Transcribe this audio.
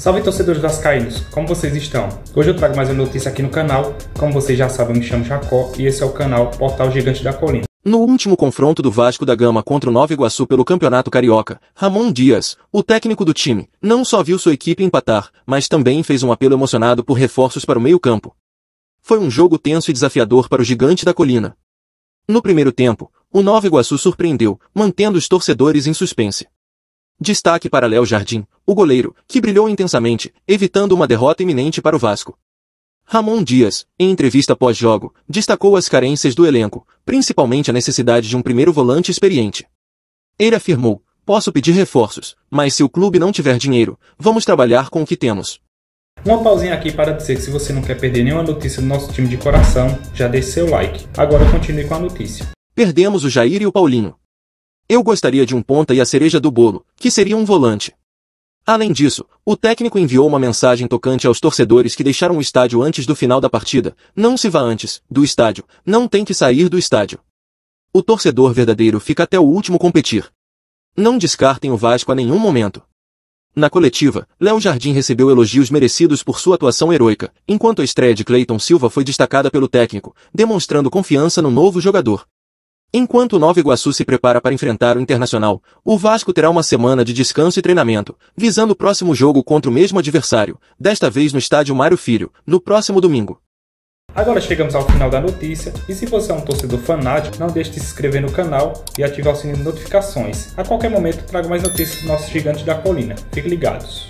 Salve torcedores vascaínos, como vocês estão? Hoje eu trago mais uma notícia aqui no canal. Como vocês já sabem, eu me chamo Jacó e esse é o canal Portal Gigante da Colina. No último confronto do Vasco da Gama contra o Nova Iguaçu pelo Campeonato Carioca, Ramon Dias, o técnico do time, não só viu sua equipe empatar, mas também fez um apelo emocionado por reforços para o meio-campo. Foi um jogo tenso e desafiador para o Gigante da Colina. No primeiro tempo, o Nova Iguaçu surpreendeu, mantendo os torcedores em suspense. Destaque para Léo Jardim, o goleiro, que brilhou intensamente, evitando uma derrota iminente para o Vasco. Ramon Dias, em entrevista pós-jogo, destacou as carências do elenco, principalmente a necessidade de um primeiro volante experiente. Ele afirmou, posso pedir reforços, mas se o clube não tiver dinheiro, vamos trabalhar com o que temos. Uma pausinha aqui para dizer que se você não quer perder nenhuma notícia do nosso time de coração, já deixe seu like. Agora continue com a notícia. Perdemos o Jair e o Paulinho, eu gostaria de um ponta e a cereja do bolo, que seria um volante. Além disso, o técnico enviou uma mensagem tocante aos torcedores que deixaram o estádio antes do final da partida. Não se vá antes do estádio, não tem que sair do estádio. O torcedor verdadeiro fica até o último competir. Não descartem o Vasco a nenhum momento. Na coletiva, Léo Jardim recebeu elogios merecidos por sua atuação heroica, enquanto a estreia de Cleiton Silva foi destacada pelo técnico, demonstrando confiança no novo jogador. Enquanto o Nova Iguaçu se prepara para enfrentar o Internacional, o Vasco terá uma semana de descanso e treinamento, visando o próximo jogo contra o mesmo adversário, desta vez no estádio Mário Filho, no próximo domingo. Agora chegamos ao final da notícia e se você é um torcedor fanático, não deixe de se inscrever no canal e ativar o sininho de notificações. A qualquer momento trago mais notícias dos nossos gigantes da colina. Fiquem ligados.